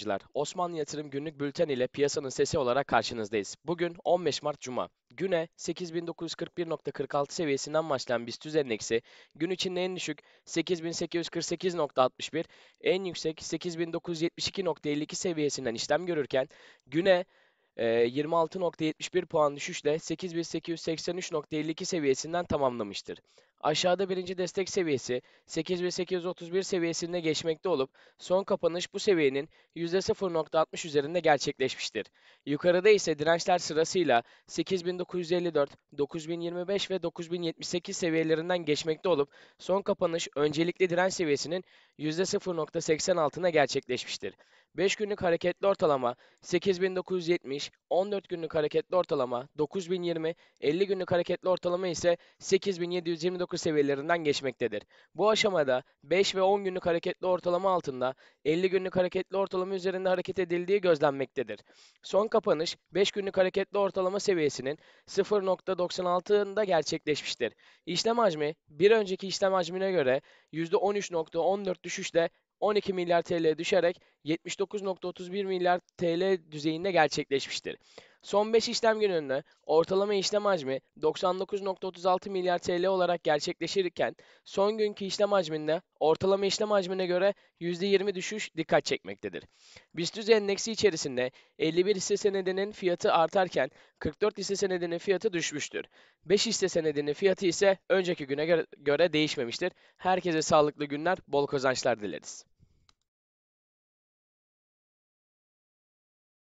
yatırımcılar. Osmanlı Yatırım Günlük Bülten ile piyasanın sesi olarak karşınızdayız. Bugün 15 Mart Cuma. Güne 8941.46 seviyesinden başlayan BIST endeksi gün içinde en düşük 8848.61, en yüksek 8972.52 seviyesinden işlem görürken güne 26.71 e, puan düşüşle 8883.52 seviyesinden tamamlamıştır. Aşağıda birinci destek seviyesi 8831 seviyesinde geçmekte olup son kapanış bu seviyenin %0.60 üzerinde gerçekleşmiştir. Yukarıda ise dirençler sırasıyla 8954, 9025 ve 9078 seviyelerinden geçmekte olup son kapanış öncelikli direnç seviyesinin %0.80 altına gerçekleşmiştir. 5 günlük hareketli ortalama 8970, 14 günlük hareketli ortalama 9020, 50 günlük hareketli ortalama ise 8729 %59 seviyelerinden geçmektedir. Bu aşamada 5 ve 10 günlük hareketli ortalama altında 50 günlük hareketli ortalama üzerinde hareket edildiği gözlenmektedir. Son kapanış 5 günlük hareketli ortalama seviyesinin 0.96'ında gerçekleşmiştir. İşlem hacmi bir önceki işlem hacmine göre %13.14 düşüşle 12 milyar TL düşerek 79.31 milyar TL düzeyinde gerçekleşmiştir. Son 5 işlem gününde ortalama işlem hacmi 99.36 milyar TL olarak gerçekleşirken son günkü işlem hacminde ortalama işlem hacmine göre %20 düşüş dikkat çekmektedir. BIST endeksi içerisinde 51 hisse senedinin fiyatı artarken 44 hisse senedinin fiyatı düşmüştür. 5 hisse senedinin fiyatı ise önceki güne göre değişmemiştir. Herkese sağlıklı günler, bol kazançlar dileriz.